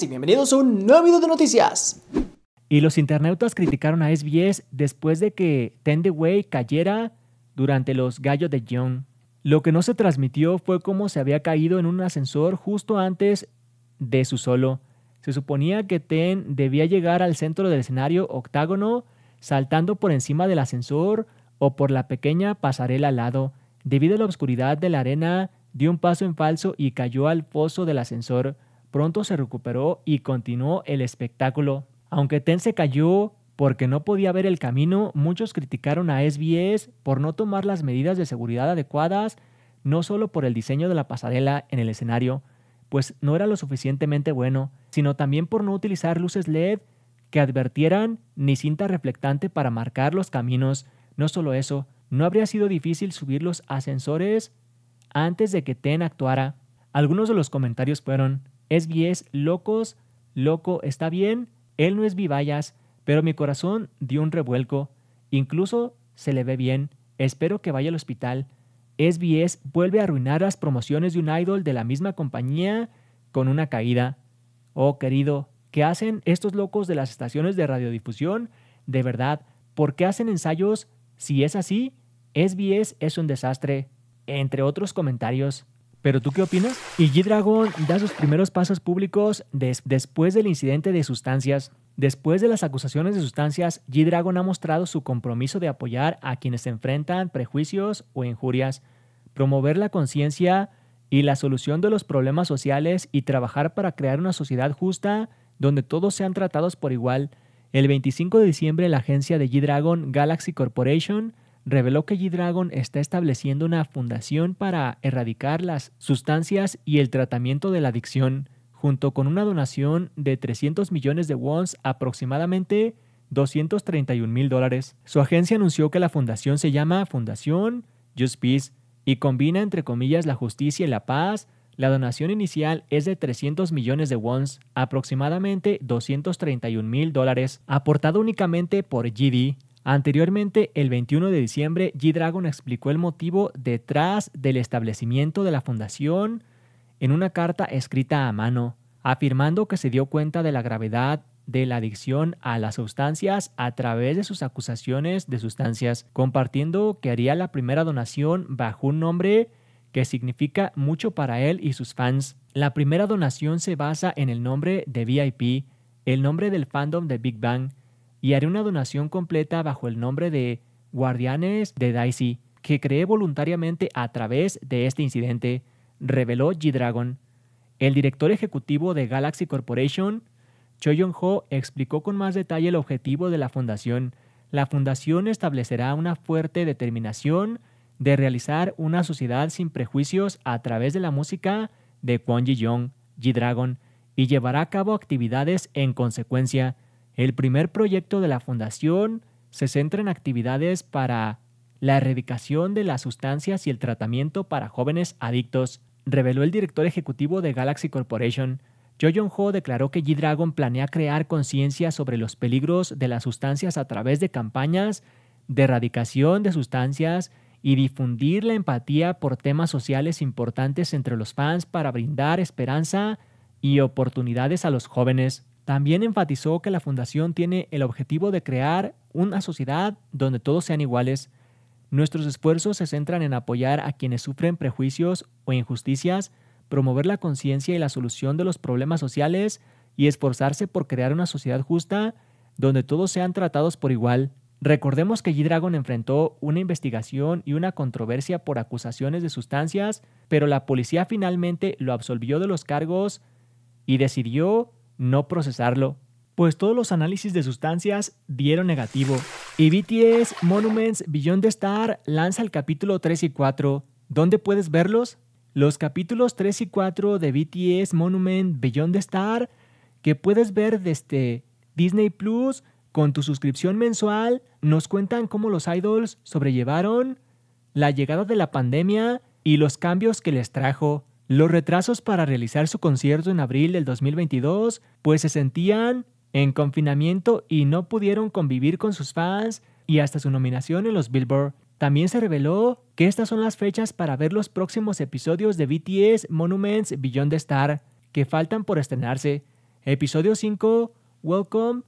y bienvenidos a un nuevo video de noticias. Y los internautas criticaron a SBS después de que way cayera durante los gallos de Young. Lo que no se transmitió fue cómo se había caído en un ascensor justo antes de su solo. Se suponía que Ten debía llegar al centro del escenario octágono saltando por encima del ascensor o por la pequeña pasarela al lado. Debido a la oscuridad de la arena, dio un paso en falso y cayó al foso del ascensor. Pronto se recuperó y continuó el espectáculo. Aunque Ten se cayó porque no podía ver el camino, muchos criticaron a SBS por no tomar las medidas de seguridad adecuadas, no solo por el diseño de la pasarela en el escenario, pues no era lo suficientemente bueno, sino también por no utilizar luces LED que advertieran ni cinta reflectante para marcar los caminos. No solo eso, no habría sido difícil subir los ascensores antes de que Ten actuara. Algunos de los comentarios fueron, SBS Locos, loco, está bien, él no es Vivallas, pero mi corazón dio un revuelco, incluso se le ve bien, espero que vaya al hospital. SBS vuelve a arruinar las promociones de un idol de la misma compañía con una caída. Oh querido, ¿qué hacen estos locos de las estaciones de radiodifusión? De verdad, ¿por qué hacen ensayos? Si es así, SBS es un desastre. Entre otros comentarios. ¿Pero tú qué opinas? Y G-Dragon da sus primeros pasos públicos después del incidente de sustancias. Después de las acusaciones de sustancias, G-Dragon ha mostrado su compromiso de apoyar a quienes se enfrentan prejuicios o injurias, promover la conciencia y la solución de los problemas sociales y trabajar para crear una sociedad justa donde todos sean tratados por igual. El 25 de diciembre, la agencia de G-Dragon Galaxy Corporation reveló que G-Dragon está estableciendo una fundación para erradicar las sustancias y el tratamiento de la adicción, junto con una donación de 300 millones de wons, aproximadamente 231 mil dólares. Su agencia anunció que la fundación se llama Fundación Just Peace y combina entre comillas la justicia y la paz. La donación inicial es de 300 millones de wons, aproximadamente 231 mil dólares, aportado únicamente por GD. Anteriormente, el 21 de diciembre, G-Dragon explicó el motivo detrás del establecimiento de la fundación en una carta escrita a mano, afirmando que se dio cuenta de la gravedad de la adicción a las sustancias a través de sus acusaciones de sustancias, compartiendo que haría la primera donación bajo un nombre que significa mucho para él y sus fans. La primera donación se basa en el nombre de VIP, el nombre del fandom de Big Bang, y haré una donación completa bajo el nombre de Guardianes de Daisy, que creé voluntariamente a través de este incidente, reveló G-Dragon. El director ejecutivo de Galaxy Corporation, Yong ho explicó con más detalle el objetivo de la fundación. La fundación establecerá una fuerte determinación de realizar una sociedad sin prejuicios a través de la música de Kwon ji yong G-Dragon, y llevará a cabo actividades en consecuencia el primer proyecto de la Fundación se centra en actividades para la erradicación de las sustancias y el tratamiento para jóvenes adictos, reveló el director ejecutivo de Galaxy Corporation. Jo Jong Ho declaró que G-Dragon planea crear conciencia sobre los peligros de las sustancias a través de campañas de erradicación de sustancias y difundir la empatía por temas sociales importantes entre los fans para brindar esperanza y oportunidades a los jóvenes. También enfatizó que la Fundación tiene el objetivo de crear una sociedad donde todos sean iguales. Nuestros esfuerzos se centran en apoyar a quienes sufren prejuicios o injusticias, promover la conciencia y la solución de los problemas sociales y esforzarse por crear una sociedad justa donde todos sean tratados por igual. Recordemos que G-Dragon enfrentó una investigación y una controversia por acusaciones de sustancias, pero la policía finalmente lo absolvió de los cargos y decidió no procesarlo, pues todos los análisis de sustancias dieron negativo. Y BTS Monuments Beyond the Star lanza el capítulo 3 y 4. ¿Dónde puedes verlos? Los capítulos 3 y 4 de BTS Monument Beyond the Star que puedes ver desde Disney Plus con tu suscripción mensual nos cuentan cómo los idols sobrellevaron la llegada de la pandemia y los cambios que les trajo los retrasos para realizar su concierto en abril del 2022, pues se sentían en confinamiento y no pudieron convivir con sus fans y hasta su nominación en los Billboard. También se reveló que estas son las fechas para ver los próximos episodios de BTS Monuments Beyond the Star que faltan por estrenarse. Episodio 5, Welcome,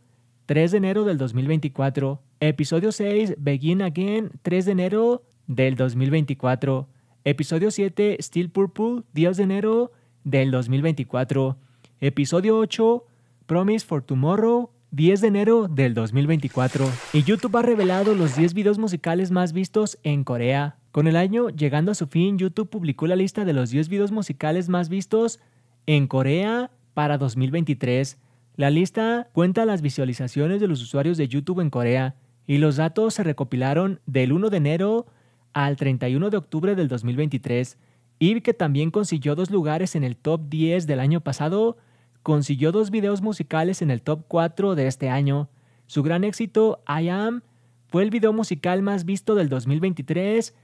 3 de enero del 2024. Episodio 6, Begin Again, 3 de enero del 2024. Episodio 7, Still Purple, 10 de enero del 2024. Episodio 8, Promise for Tomorrow, 10 de enero del 2024. Y YouTube ha revelado los 10 videos musicales más vistos en Corea. Con el año llegando a su fin, YouTube publicó la lista de los 10 videos musicales más vistos en Corea para 2023. La lista cuenta las visualizaciones de los usuarios de YouTube en Corea y los datos se recopilaron del 1 de enero al 31 de octubre del 2023, y que también consiguió dos lugares en el top 10 del año pasado, consiguió dos videos musicales en el top 4 de este año. Su gran éxito, I Am, fue el video musical más visto del 2023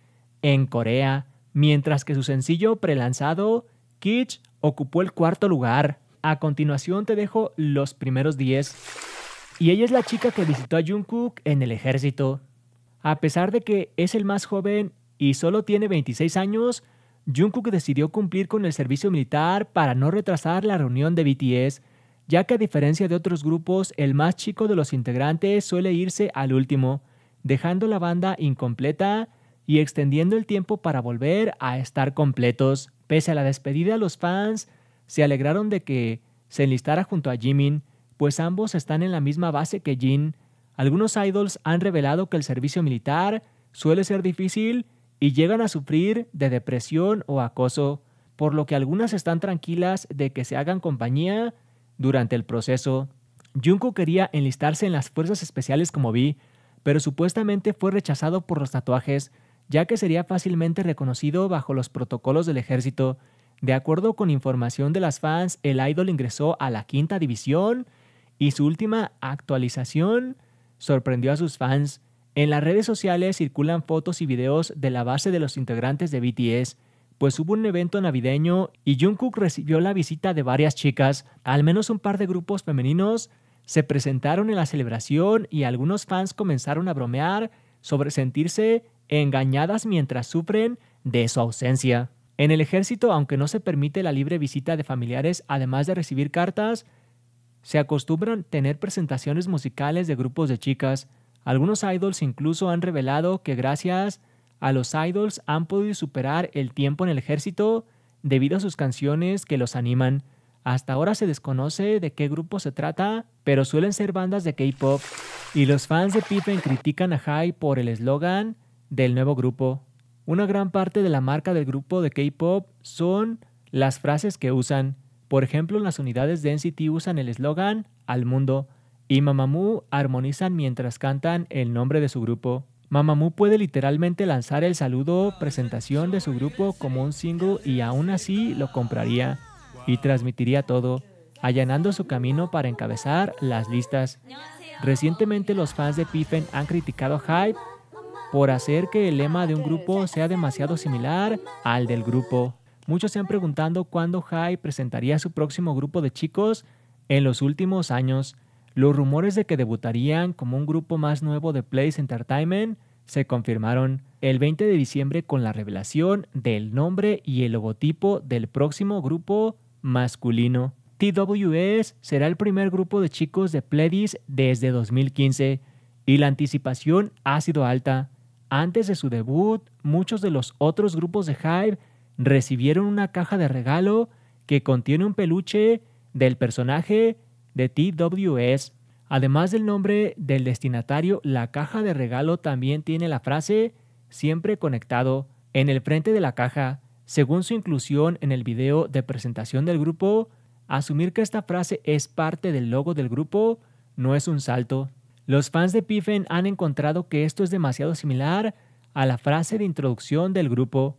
en Corea, mientras que su sencillo prelanzado, Kitsch, ocupó el cuarto lugar. A continuación te dejo los primeros 10. Y ella es la chica que visitó a Jungkook en el ejército. A pesar de que es el más joven y solo tiene 26 años, Jungkook decidió cumplir con el servicio militar para no retrasar la reunión de BTS, ya que a diferencia de otros grupos, el más chico de los integrantes suele irse al último, dejando la banda incompleta y extendiendo el tiempo para volver a estar completos. Pese a la despedida, los fans se alegraron de que se enlistara junto a Jimin, pues ambos están en la misma base que Jin, algunos idols han revelado que el servicio militar suele ser difícil y llegan a sufrir de depresión o acoso, por lo que algunas están tranquilas de que se hagan compañía durante el proceso. Junko quería enlistarse en las fuerzas especiales como Vi, pero supuestamente fue rechazado por los tatuajes, ya que sería fácilmente reconocido bajo los protocolos del ejército. De acuerdo con información de las fans, el idol ingresó a la quinta división y su última actualización sorprendió a sus fans. En las redes sociales circulan fotos y videos de la base de los integrantes de BTS, pues hubo un evento navideño y Jungkook recibió la visita de varias chicas, al menos un par de grupos femeninos se presentaron en la celebración y algunos fans comenzaron a bromear sobre sentirse engañadas mientras sufren de su ausencia. En el ejército, aunque no se permite la libre visita de familiares, además de recibir cartas, se acostumbran tener presentaciones musicales de grupos de chicas. Algunos idols incluso han revelado que gracias a los idols han podido superar el tiempo en el ejército debido a sus canciones que los animan. Hasta ahora se desconoce de qué grupo se trata, pero suelen ser bandas de K-pop. Y los fans de Pippen critican a High por el eslogan del nuevo grupo. Una gran parte de la marca del grupo de K-pop son las frases que usan. Por ejemplo, las unidades de usan el eslogan Al Mundo y Mamamoo armonizan mientras cantan el nombre de su grupo. Mamamoo puede literalmente lanzar el saludo presentación de su grupo como un single y aún así lo compraría y transmitiría todo, allanando su camino para encabezar las listas. Recientemente los fans de Piffen han criticado a Hype por hacer que el lema de un grupo sea demasiado similar al del grupo. Muchos se han preguntado cuándo High presentaría su próximo grupo de chicos. En los últimos años, los rumores de que debutarían como un grupo más nuevo de Place Entertainment se confirmaron el 20 de diciembre con la revelación del nombre y el logotipo del próximo grupo masculino. TWS será el primer grupo de chicos de Pledis desde 2015 y la anticipación ha sido alta. Antes de su debut, muchos de los otros grupos de Hive recibieron una caja de regalo que contiene un peluche del personaje de TWS. Además del nombre del destinatario, la caja de regalo también tiene la frase siempre conectado en el frente de la caja. Según su inclusión en el video de presentación del grupo, asumir que esta frase es parte del logo del grupo no es un salto. Los fans de Piffen han encontrado que esto es demasiado similar a la frase de introducción del grupo.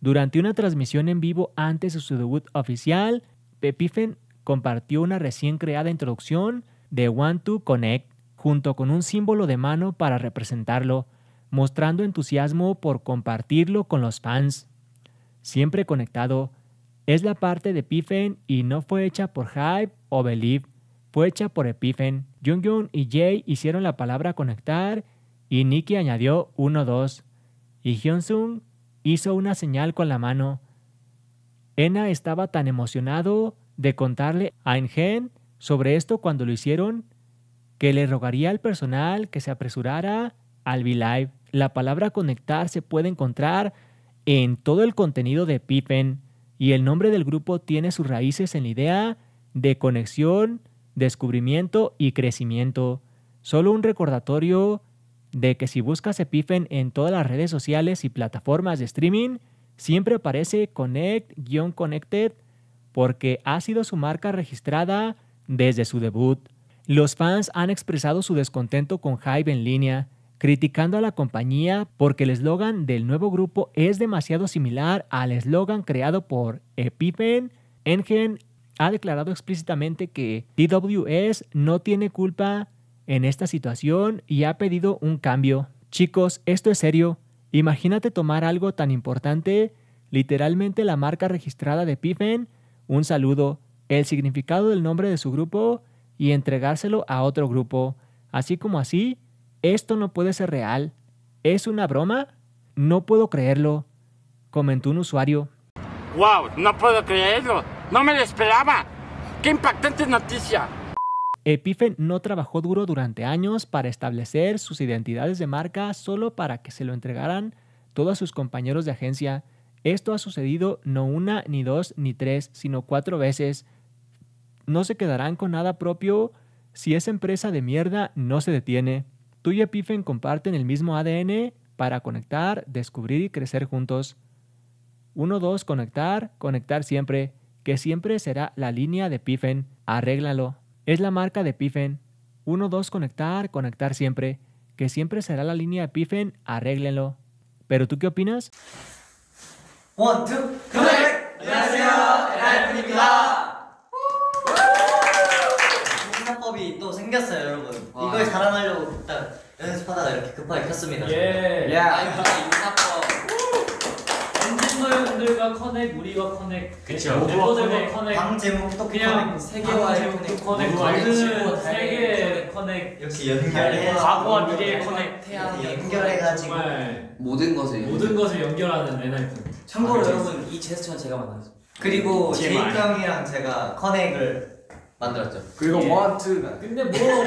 Durante una transmisión en vivo antes de su debut oficial, Epiphen compartió una recién creada introducción de Want to Connect junto con un símbolo de mano para representarlo, mostrando entusiasmo por compartirlo con los fans. Siempre conectado, es la parte de Epiphen y no fue hecha por Hype o Believe, fue hecha por Epiphen. Jung y Jay hicieron la palabra conectar y Nikki añadió 1-2 y Sung hizo una señal con la mano. Ena estaba tan emocionado de contarle a Engen sobre esto cuando lo hicieron que le rogaría al personal que se apresurara al V-Live. La palabra conectar se puede encontrar en todo el contenido de Pippen y el nombre del grupo tiene sus raíces en la idea de conexión, descubrimiento y crecimiento. Solo un recordatorio de que si buscas Epifen en todas las redes sociales y plataformas de streaming, siempre aparece Connect-Connected porque ha sido su marca registrada desde su debut. Los fans han expresado su descontento con Hive en línea, criticando a la compañía porque el eslogan del nuevo grupo es demasiado similar al eslogan creado por Epiphen. Engen ha declarado explícitamente que TWS no tiene culpa en esta situación y ha pedido un cambio. Chicos, esto es serio. Imagínate tomar algo tan importante, literalmente la marca registrada de Piffen, un saludo, el significado del nombre de su grupo y entregárselo a otro grupo. Así como así, esto no puede ser real. ¿Es una broma? No puedo creerlo, comentó un usuario. ¡Wow! No puedo creerlo. No me lo esperaba. ¡Qué impactante noticia! Epifen no trabajó duro durante años para establecer sus identidades de marca solo para que se lo entregaran todos sus compañeros de agencia. Esto ha sucedido no una, ni dos, ni tres, sino cuatro veces. No se quedarán con nada propio si esa empresa de mierda no se detiene. Tú y Epifen comparten el mismo ADN para conectar, descubrir y crecer juntos. Uno, dos, conectar, conectar siempre, que siempre será la línea de Epifen. Arréglalo. Es la marca de Pifen 1-2 conectar, conectar siempre, que siempre será la línea de Pifen, arréglenlo. ¿Pero tú qué opinas? One, two, 또 uh. Yeah. 여러분들과 커넥, 우리와 커넥, 그쵸. 멤버들과 커넥, 방 제목도 그냥 커넥, 세계와 제목도 커넥, 모든 세계 커넥, 역시 연결해 과거와 미래의 커넥, 태양 연결해가지고 모든 것을 모든 것을 연결하는 엔하이픈. 참고로 여러분 이 제스처는 제가 만들었어요. 그리고 제이 t 형이랑 제가 커넥을 만들었죠. 그리고 원투 근데 뭐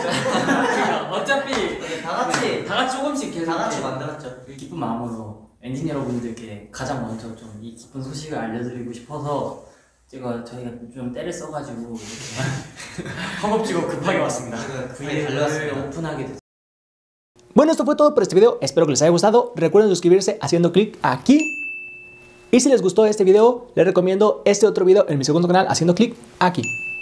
어차피 다 같이 다 같이 조금씩 계속 다 같이 만들었죠. 기쁜 마음으로 Bueno, esto fue todo por este video. Espero que les haya gustado. Recuerden suscribirse haciendo clic aquí. Y si les gustó este video, les recomiendo este otro video en mi segundo canal haciendo clic aquí.